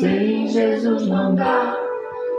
Sem Jesus não dá,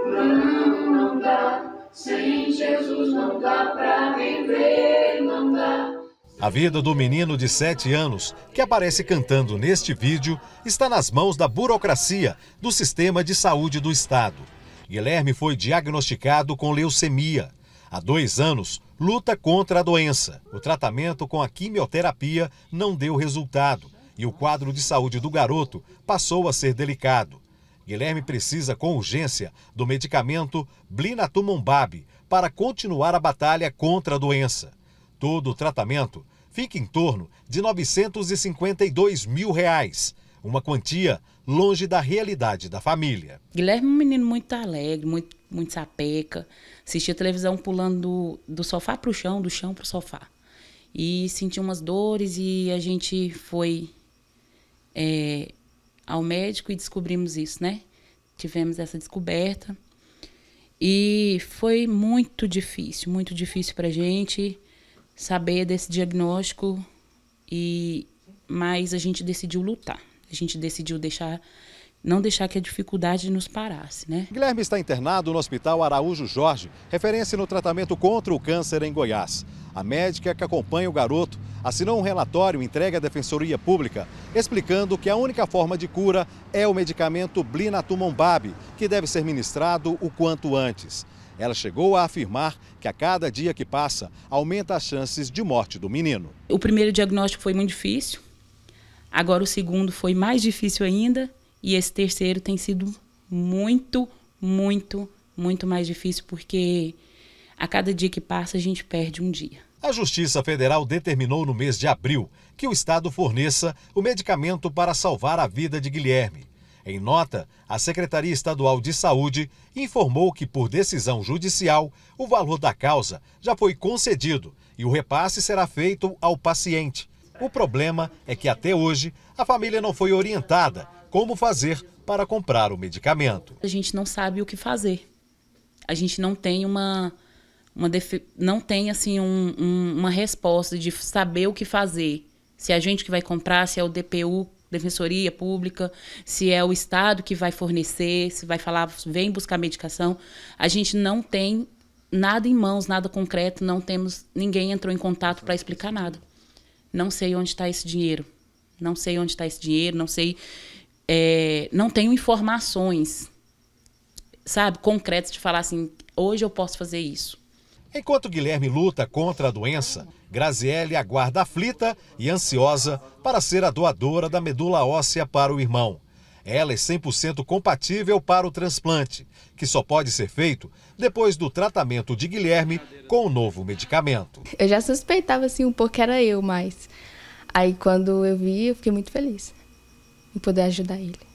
não, não dá. Sem Jesus não dá pra viver, não dá. A vida do menino de 7 anos, que aparece cantando neste vídeo, está nas mãos da burocracia do sistema de saúde do estado. Guilherme foi diagnosticado com leucemia. Há dois anos, luta contra a doença. O tratamento com a quimioterapia não deu resultado e o quadro de saúde do garoto passou a ser delicado. Guilherme precisa com urgência do medicamento Blinatumomab para continuar a batalha contra a doença. Todo o tratamento fica em torno de R$ 952 mil, reais, uma quantia longe da realidade da família. Guilherme é um menino muito alegre, muito, muito sapeca, assistia televisão pulando do, do sofá para o chão, do chão para o sofá. E sentiu umas dores e a gente foi é, ao médico e descobrimos isso, né? Tivemos essa descoberta. E foi muito difícil, muito difícil para gente saber desse diagnóstico e mas a gente decidiu lutar. A gente decidiu deixar não deixar que a dificuldade nos parasse, né? Guilherme está internado no Hospital Araújo Jorge, referência no tratamento contra o câncer em Goiás. A médica que acompanha o garoto assinou um relatório entregue à Defensoria Pública, explicando que a única forma de cura é o medicamento Blinatumomab, que deve ser ministrado o quanto antes. Ela chegou a afirmar que a cada dia que passa aumenta as chances de morte do menino. O primeiro diagnóstico foi muito difícil, agora o segundo foi mais difícil ainda. E esse terceiro tem sido muito, muito, muito mais difícil porque a cada dia que passa a gente perde um dia. A Justiça Federal determinou no mês de abril que o Estado forneça o medicamento para salvar a vida de Guilherme. Em nota, a Secretaria Estadual de Saúde informou que, por decisão judicial, o valor da causa já foi concedido e o repasse será feito ao paciente. O problema é que, até hoje, a família não foi orientada como fazer para comprar o medicamento. A gente não sabe o que fazer. A gente não tem uma, uma não tem assim um, um, uma resposta de saber o que fazer. Se é a gente que vai comprar, se é o DPU, Defensoria Pública, se é o Estado que vai fornecer, se vai falar, vem buscar medicação. A gente não tem nada em mãos, nada concreto, não temos, ninguém entrou em contato para explicar nada. Não sei onde está esse dinheiro. Não sei onde está esse dinheiro, não sei é, não tenho informações, sabe, concretas de falar assim, hoje eu posso fazer isso. Enquanto Guilherme luta contra a doença, Graziele aguarda aflita e ansiosa para ser a doadora da medula óssea para o irmão. Ela é 100% compatível para o transplante, que só pode ser feito depois do tratamento de Guilherme com o novo medicamento. Eu já suspeitava assim um pouco que era eu, mas aí quando eu vi, eu fiquei muito feliz e poder ajudar ele.